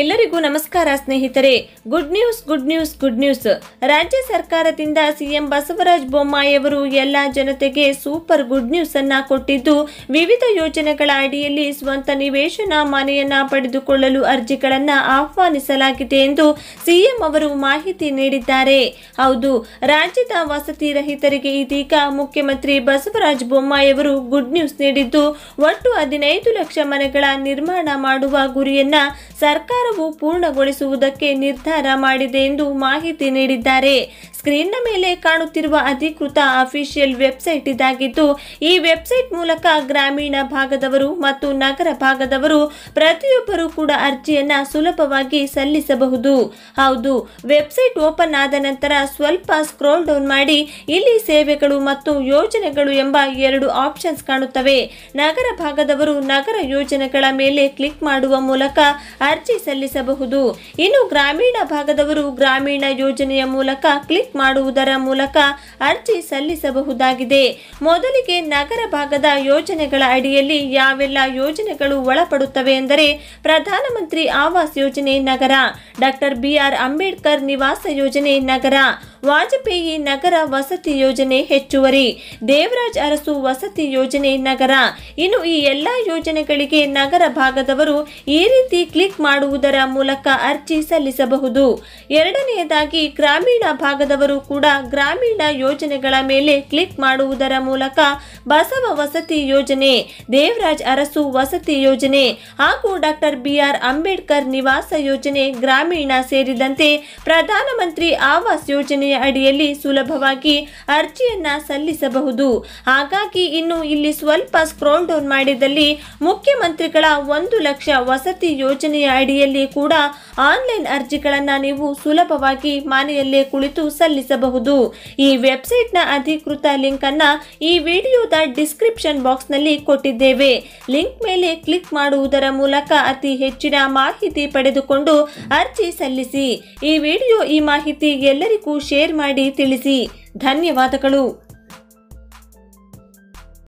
ಎಲ್ಲರಿಗೂ ನಮಸ್ಕಾರ ಸ್ನೇಹಿತರೆ good news good news good news ರಾಜ್ಯ ಸರ್ಕಾರದಿಂದ ಸಿಎಂ ಬಸವರಾಜ ಬೊಮ್ಮಾಯಿಯವರು ಎಲ್ಲ ಜನತೆಗೆ ಸೂಪರ್ ಗುಡ್ ನ್ಯೂಸ್ ಅನ್ನ ಕೊಟ್ಟಿದ್ದು ವಿವಿಧ ಯೋಜನೆಗಳ ಅಡಿಯಲ್ಲಿ ಸ್ವಂತ ನಿವೇಶನ ಮನೆಯನ್ನ ಪಡೆದುಕೊಳ್ಳಲು ಅರ್ಜಿಗಳನ್ನ ಆಹ್ವಾನಿಸಲಾಗಿದೆ ಎಂದು ಸಿಎಂ ಅವರು ಮಾಹಿತಿ ನೀಡಿದ್ದಾರೆ ಹೌದು ರಾಜ್ಯದ ವಸತಿ ರಹಿತರಿಗೆ ಇದೀಗ ಮುಖ್ಯಮಂತ್ರಿ ಬಸವರಾಜ ಬೊಮ್ಮಾಯಿಯವರು ಗುಡ್ ನ್ಯೂಸ್ ನೀಡಿದ್ದು ಒಟ್ಟು ಹದಿನೈದು ಲಕ್ಷ ಮನೆಗಳ ನಿರ್ಮಾಣ ಮಾಡುವ ಗುರಿಯನ್ನ ಸರ್ಕಾರ ಸರ್ಕಾರವು ಪೂರ್ಣಗೊಳಿಸುವುದಕ್ಕೆ ನಿರ್ಧಾರ ಮಾಡಿದೆ ಎಂದು ಮಾಹಿತಿ ನೀಡಿದ್ದಾರೆ ಸ್ಕ್ರೀನ್ನ ಮೇಲೆ ಕಾಣುತ್ತಿರುವ ಅಧಿಕೃತ ಅಫಿಷಿಯಲ್ ವೆಬ್ಸೈಟ್ ಇದಾಗಿದ್ದು ಈ ವೆಬ್ಸೈಟ್ ಮೂಲಕ ಗ್ರಾಮೀಣ ಭಾಗದವರು ಮತ್ತು ನಗರ ಭಾಗದವರು ಪ್ರತಿಯೊಬ್ಬರೂ ಕೂಡ ಅರ್ಜಿಯನ್ನ ಸುಲಭವಾಗಿ ಸಲ್ಲಿಸಬಹುದು ಹೌದು ವೆಬ್ಸೈಟ್ ಓಪನ್ ಆದ ನಂತರ ಸ್ವಲ್ಪ ಸ್ಕ್ರೋಲ್ ಡೌನ್ ಮಾಡಿ ಇಲ್ಲಿ ಸೇವೆಗಳು ಮತ್ತು ಯೋಜನೆಗಳು ಎಂಬ ಎರಡು ಆಪ್ಷನ್ಸ್ ಕಾಣುತ್ತವೆ ನಗರ ಭಾಗದವರು ನಗರ ಯೋಜನೆಗಳ ಮೇಲೆ ಕ್ಲಿಕ್ ಮಾಡುವ ಮೂಲಕ ಅರ್ಜಿ ಸಲ್ಲಿಸಬಹುದು ಇನ್ನು ಗ್ರಾಮೀಣ ಭಾಗದವರು ಗ್ರಾಮೀಣ ಯೋಜನೆಯ ಮೂಲಕ ಕ್ಲಿಕ್ ಮಾಡುವುದರ ಮೂಲಕ ಅರ್ಜಿ ಸಲ್ಲಿಸಬಹುದಾಗಿದೆ ಮೊದಲಿಗೆ ನಗರ ಭಾಗದ ಯೋಜನೆಗಳ ಅಡಿಯಲ್ಲಿ ಯಾವೆಲ್ಲ ಯೋಜನೆಗಳು ಒಳಪಡುತ್ತವೆ ಎಂದರೆ ಪ್ರಧಾನಮಂತ್ರಿ ಆವಾಸ್ ಯೋಜನೆ ನಗರ ಡಾಕ್ಟರ್ ಬಿಆರ್ ಅಂಬೇಡ್ಕರ್ ನಿವಾಸ ಯೋಜನೆ ನಗರ ವಾಜಪೇಯಿ ನಗರ ವಸತಿ ಯೋಜನೆ ಹೆಚ್ಚುವರಿ ದೇವರಾಜ್ ಅರಸು ವಸತಿ ಯೋಜನೆ ನಗರ ಇನ್ನು ಈ ಎಲ್ಲ ಯೋಜನೆಗಳಿಗೆ ನಗರ ಭಾಗದವರು ಈ ರೀತಿ ಕ್ಲಿಕ್ ಮಾಡುವುದರ ಮೂಲಕ ಅರ್ಜಿ ಸಲ್ಲಿಸಬಹುದು ಎರಡನೆಯದಾಗಿ ಗ್ರಾಮೀಣ ಭಾಗದವರು ಕೂಡ ಗ್ರಾಮೀಣ ಯೋಜನೆಗಳ ಮೇಲೆ ಕ್ಲಿಕ್ ಮಾಡುವುದರ ಮೂಲಕ ಬಸವ ವಸತಿ ಯೋಜನೆ ದೇವರಾಜ್ ಅರಸು ವಸತಿ ಯೋಜನೆ ಹಾಗೂ ಡಾಕ್ಟರ್ ಬಿಆರ್ ಅಂಬೇಡ್ಕರ್ ನಿವಾಸ ಯೋಜನೆ ಗ್ರಾಮೀಣ ಸೇರಿದಂತೆ ಪ್ರಧಾನಮಂತ್ರಿ ಆವಾಸ್ ಯೋಜನೆ ಯೋಜನೆಯ ಅಡಿಯಲ್ಲಿ ಸುಲಭವಾಗಿ ಅರ್ಜಿಯನ್ನ ಸಲ್ಲಿಸಬಹುದು ಹಾಗಾಗಿ ಇನ್ನು ಇಲ್ಲಿ ಸ್ವಲ್ಪ ಸ್ಕ್ರೋಲ್ ಡೌನ್ ಮಾಡಿದಲ್ಲಿ ಮುಖ್ಯಮಂತ್ರಿಗಳ ಒಂದು ಲಕ್ಷ ವಸತಿ ಯೋಜನೆಯ ಅಡಿಯಲ್ಲಿ ಕೂಡ ಆನ್ಲೈನ್ ಅರ್ಜಿಗಳನ್ನ ನೀವು ಸುಲಭವಾಗಿ ಮನೆಯಲ್ಲೇ ಕುಳಿತು ಸಲ್ಲಿಸಬಹುದು ಈ ನ ಅಧಿಕೃತ ಲಿಂಕ್ ಅನ್ನ ಈ ವಿಡಿಯೋದ ಡಿಸ್ಕ್ರಿಪ್ಷನ್ ಬಾಕ್ಸ್ ನಲ್ಲಿ ಕೊಟ್ಟಿದ್ದೇವೆ ಲಿಂಕ್ ಮೇಲೆ ಕ್ಲಿಕ್ ಮಾಡುವುದರ ಮೂಲಕ ಅತಿ ಹೆಚ್ಚಿನ ಮಾಹಿತಿ ಪಡೆದುಕೊಂಡು ಅರ್ಜಿ ಸಲ್ಲಿಸಿ ಈ ವಿಡಿಯೋ ಈ ಮಾಹಿತಿ ಎಲ್ಲರಿಗೂ ಶೇರ್ ಶೇರ್ ಮಾಡಿ ತಿಳಿಸಿ ಧನ್ಯವಾದಗಳು